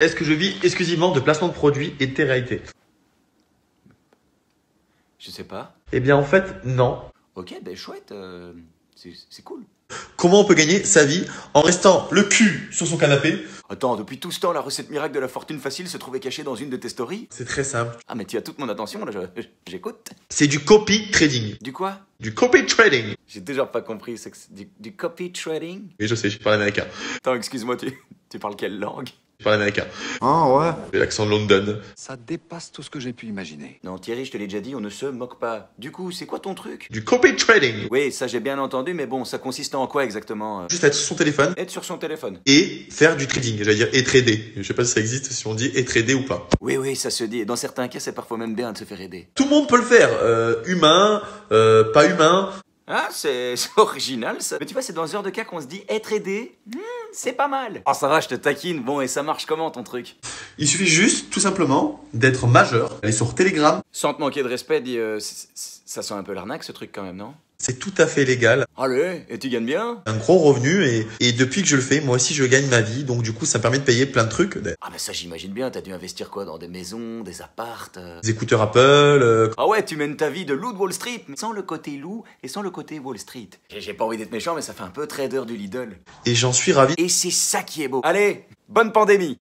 Est-ce que je vis exclusivement de placement de produits et de réalité Je sais pas. Eh bien en fait, non. Ok, ben chouette, euh, c'est cool. Comment on peut gagner sa vie en restant le cul sur son canapé Attends, depuis tout ce temps, la recette miracle de la fortune facile se trouvait cachée dans une de tes stories C'est très simple. Ah mais tu as toute mon attention, là, j'écoute. C'est du copy trading. Du quoi Du copy trading. J'ai déjà pas compris, c'est du, du, copy trading Mais je sais, je parle américain. Attends, excuse-moi, tu, tu parles quelle langue je parle américain. Ah ouais J'ai l'accent London. Ça dépasse tout ce que j'ai pu imaginer. Non, Thierry, je te l'ai déjà dit, on ne se moque pas. Du coup, c'est quoi ton truc Du copy trading Oui, ça j'ai bien entendu, mais bon, ça consiste en quoi exactement euh Juste être sur son téléphone. Être sur son téléphone. Et faire du trading, j'allais dire être aidé. Je sais pas si ça existe, si on dit être aidé ou pas. Oui, oui, ça se dit. Dans certains cas, c'est parfois même bien de se faire aider. Tout le monde peut le faire. Euh, humain, euh, pas humain. Ah, c'est original ça. Mais tu vois, c'est dans ce genre de cas qu'on se dit être aidé. Hmm c'est pas mal. Ah, oh, ça va, je te taquine. Bon, et ça marche comment ton truc Il suffit juste, tout simplement, d'être majeur, aller sur Telegram. Sans te manquer de respect, dis, euh, ça sent un peu l'arnaque ce truc quand même, non c'est tout à fait légal. Allez, et tu gagnes bien Un gros revenu et, depuis que je le fais, moi aussi je gagne ma vie, donc du coup ça me permet de payer plein de trucs. Ah bah ça j'imagine bien, t'as dû investir quoi dans des maisons, des appartes euh Des écouteurs Apple euh, Ah ouais, tu mènes ta vie de loup de Wall Street, sans le côté loup et sans le côté Wall Street. J'ai pas envie d'être méchant, mais ça fait un peu trader du Lidl. Et j'en suis ravi. Et c'est ça qui est beau. Allez, bonne pandémie